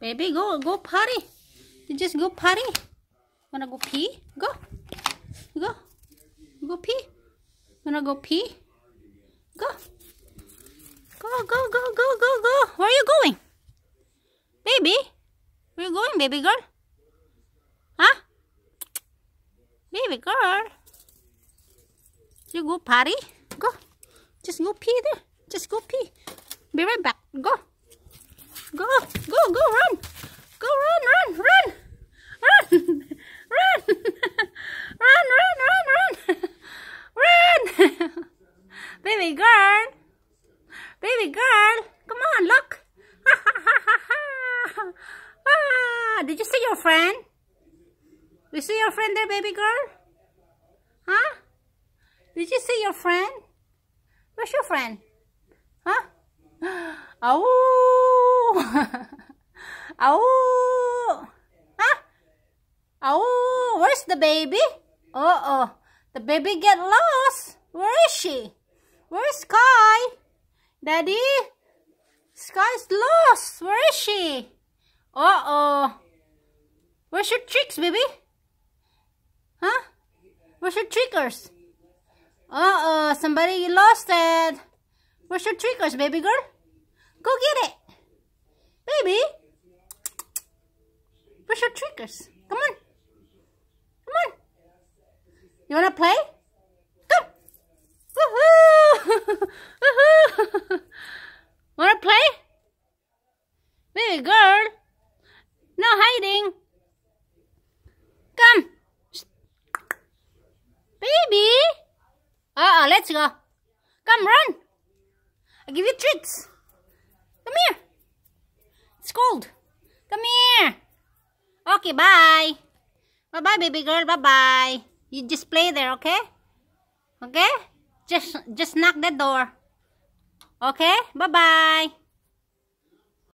Baby, go, go potty. You just go potty. Wanna go pee? Go. Go. Go pee. Wanna go pee? Go. Go, go, go, go, go, go. Where are you going? Baby? Where are you going, baby girl? Huh? Baby girl? You go potty? Go. Just go pee there. Just go pee. Be right back. Go. Go. Go. Baby girl. Baby girl. Come on, look. ah, did you see your friend? You see your friend there, baby girl? Huh? Did you see your friend? Where's your friend? Huh? Oh. oh. Huh? Oh, where's the baby? Uh-oh. The baby get lost. Where is she? Where's Sky? Daddy? Sky's lost. Where is she? Uh-oh. Where's your tricks, baby? Huh? Where's your trickers? Uh-oh, somebody lost it. Where's your trickers, baby girl? Go get it. Baby. Where's your trickers? Come on. Come on. You wanna play? Wanna play? Baby girl, no hiding. Come. Baby. Uh-oh, let's go. Come, run. i give you treats. Come here. It's cold. Come here. Okay, bye. Bye-bye, baby girl. Bye-bye. You just play there, okay? Okay? Just, just knock that door. Okay? Bye-bye.